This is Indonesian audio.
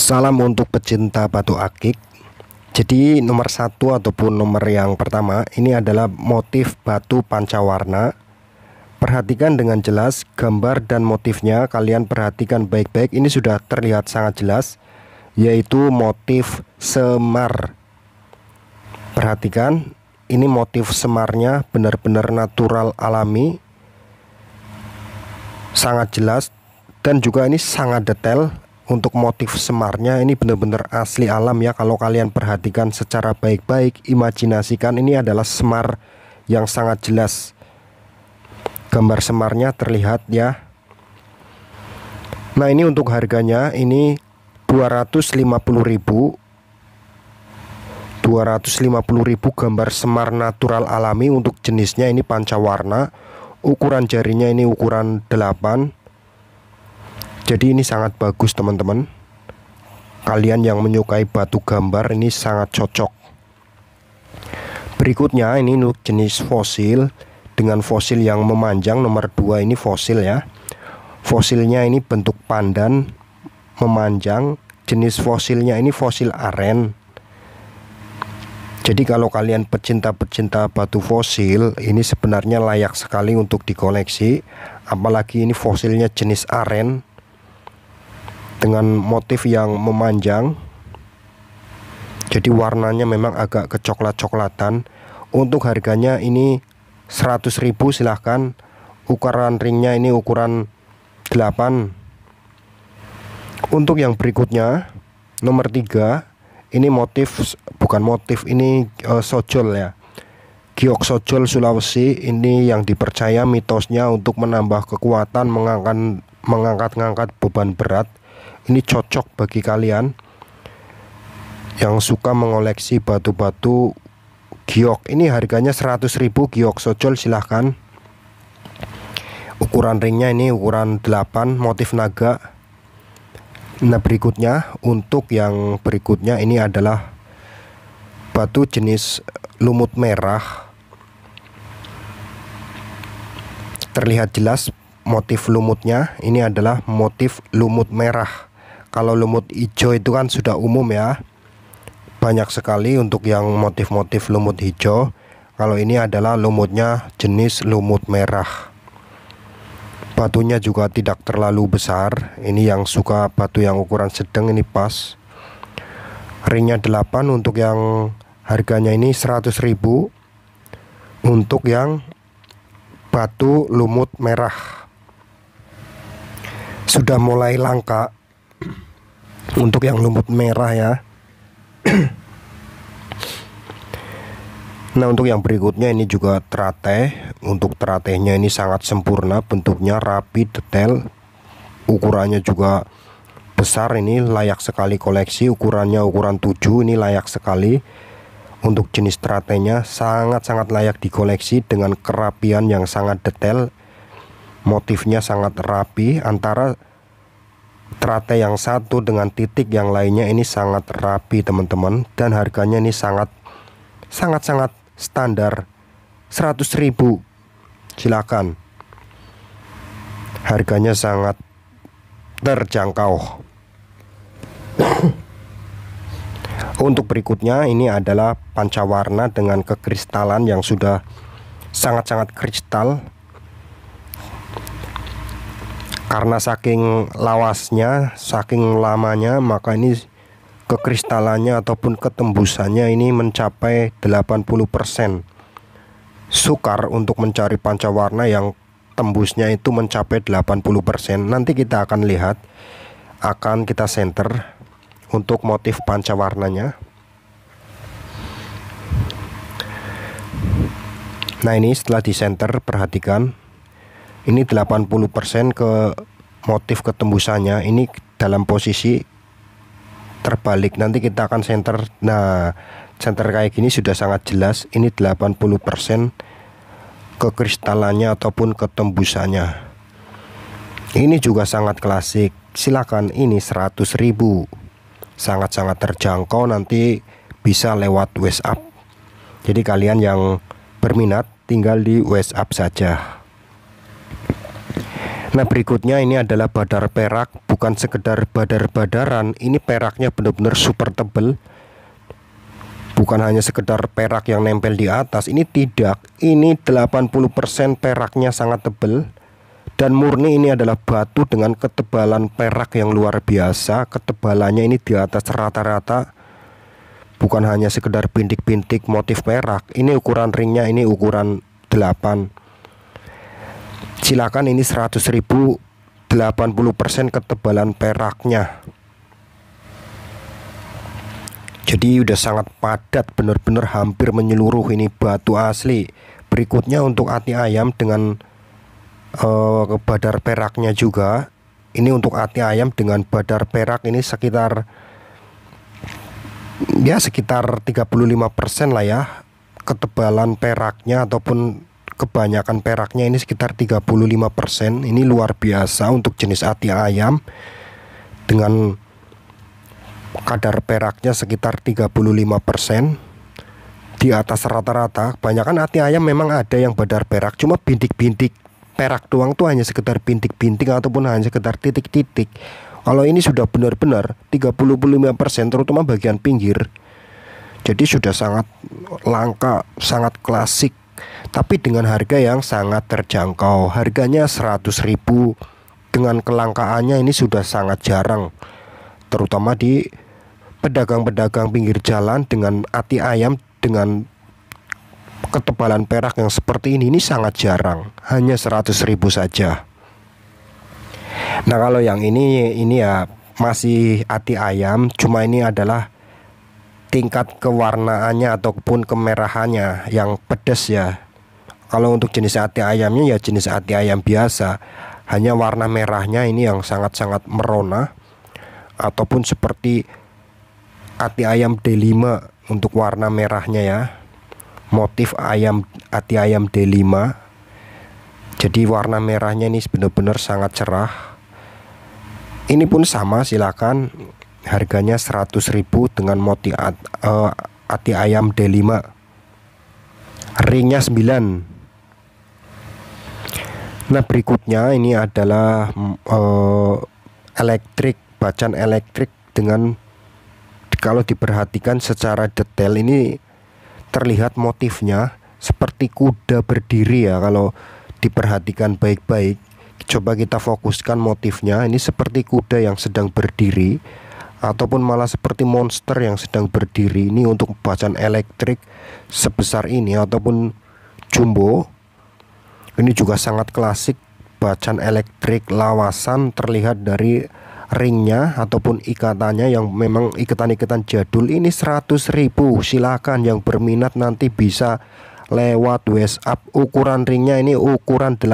Salam untuk pecinta batu akik. Jadi nomor satu ataupun nomor yang pertama ini adalah motif batu pancawarna. Perhatikan dengan jelas gambar dan motifnya. Kalian perhatikan baik-baik. Ini sudah terlihat sangat jelas, yaitu motif semar. Perhatikan, ini motif semarnya benar-benar natural alami, sangat jelas dan juga ini sangat detail untuk motif semarnya ini benar-benar asli alam ya kalau kalian perhatikan secara baik-baik imajinasikan ini adalah semar yang sangat jelas gambar semarnya terlihat ya nah ini untuk harganya ini 250.000 250.000 gambar semar natural alami untuk jenisnya ini pancawarna ukuran jarinya ini ukuran 8 jadi ini sangat bagus teman-teman kalian yang menyukai batu gambar ini sangat cocok berikutnya ini untuk jenis fosil dengan fosil yang memanjang nomor 2 ini fosil ya fosilnya ini bentuk pandan memanjang jenis fosilnya ini fosil aren jadi kalau kalian pecinta-pecinta batu fosil ini sebenarnya layak sekali untuk dikoleksi apalagi ini fosilnya jenis aren dengan motif yang memanjang jadi warnanya memang agak kecoklat-coklatan untuk harganya ini 100.000 silahkan ukuran ringnya ini ukuran 8 untuk yang berikutnya nomor 3 ini motif bukan motif ini uh, sojol ya Giok Sojol Sulawesi ini yang dipercaya mitosnya untuk menambah kekuatan mengangkat mengangkat-ngangkat beban berat ini cocok bagi kalian yang suka mengoleksi batu-batu giok ini harganya 100.000 giok sojol silahkan ukuran ringnya ini ukuran 8 motif naga nah berikutnya untuk yang berikutnya ini adalah batu jenis lumut merah terlihat jelas motif lumutnya ini adalah motif lumut merah kalau lumut hijau itu kan sudah umum ya banyak sekali untuk yang motif-motif lumut hijau kalau ini adalah lumutnya jenis lumut merah batunya juga tidak terlalu besar ini yang suka batu yang ukuran sedang ini pas ringnya 8 untuk yang harganya ini 100.000 untuk yang batu lumut merah sudah mulai langka untuk yang lumut merah ya Nah untuk yang berikutnya ini juga teratai Untuk teratainya ini sangat sempurna Bentuknya rapi, detail Ukurannya juga besar ini layak sekali koleksi Ukurannya ukuran 7 ini layak sekali Untuk jenis teratainya sangat-sangat layak dikoleksi Dengan kerapian yang sangat detail Motifnya sangat rapi Antara teratai yang satu dengan titik yang lainnya ini sangat rapi teman-teman dan harganya ini sangat sangat-sangat standar 100.000 silakan harganya sangat terjangkau untuk berikutnya ini adalah pancawarna dengan kekristalan yang sudah sangat-sangat kristal karena saking lawasnya, saking lamanya, maka ini kekristalannya ataupun ketembusannya ini mencapai 80%. Sukar untuk mencari panca warna yang tembusnya itu mencapai 80%. Nanti kita akan lihat akan kita center untuk motif panca warnanya. Nah, ini setelah di center perhatikan ini 80% ke motif ketembusannya ini dalam posisi terbalik nanti kita akan center nah center kayak gini sudah sangat jelas ini 80% ke kristalannya ataupun ketembusannya ini juga sangat klasik silakan ini 100.000 sangat-sangat terjangkau nanti bisa lewat WhatsApp jadi kalian yang berminat tinggal di WhatsApp saja Nah berikutnya ini adalah badar perak bukan sekedar badar-badaran ini peraknya benar-benar super tebel bukan hanya sekedar perak yang nempel di atas ini tidak ini 80% peraknya sangat tebel dan murni ini adalah batu dengan ketebalan perak yang luar biasa ketebalannya ini di atas rata-rata bukan hanya sekedar bintik-bintik motif perak ini ukuran ringnya ini ukuran 8 silakan ini 100 ribu 80% ketebalan peraknya jadi udah sangat padat benar-benar hampir menyeluruh ini batu asli berikutnya untuk ati ayam dengan uh, badar peraknya juga ini untuk ati ayam dengan badar perak ini sekitar ya sekitar 35% lah ya ketebalan peraknya ataupun kebanyakan peraknya ini sekitar 35% ini luar biasa untuk jenis ati ayam dengan kadar peraknya sekitar 35% di atas rata-rata kebanyakan ati ayam memang ada yang badar perak cuma bintik-bintik perak doang tuh hanya sekedar bintik-bintik ataupun hanya sekedar titik-titik kalau ini sudah benar-benar 35% terutama bagian pinggir jadi sudah sangat langka sangat klasik tapi dengan harga yang sangat terjangkau. Harganya 100.000 dengan kelangkaannya ini sudah sangat jarang terutama di pedagang-pedagang pinggir jalan dengan ati ayam dengan ketebalan perak yang seperti ini ini sangat jarang, hanya 100.000 saja. Nah, kalau yang ini ini ya masih ati ayam, cuma ini adalah tingkat kewarnaannya ataupun kemerahannya yang pedas ya kalau untuk jenis ati ayamnya ya jenis ati ayam biasa hanya warna merahnya ini yang sangat-sangat merona ataupun seperti ati ayam D5 untuk warna merahnya ya motif ayam ati ayam D5 jadi warna merahnya ini benar-benar sangat cerah ini pun sama silakan harganya 100.000 dengan motif at, uh, ati ayam D5 ringnya 9 nah berikutnya ini adalah uh, elektrik bacan elektrik dengan kalau diperhatikan secara detail ini terlihat motifnya seperti kuda berdiri ya kalau diperhatikan baik-baik coba kita fokuskan motifnya ini seperti kuda yang sedang berdiri ataupun malah seperti monster yang sedang berdiri ini untuk bacaan elektrik sebesar ini ataupun jumbo ini juga sangat klasik bacaan elektrik lawasan terlihat dari ringnya ataupun ikatannya yang memang ikatan-ikatan jadul ini 100.000 silahkan yang berminat nanti bisa lewat WhatsApp ukuran ringnya ini ukuran 8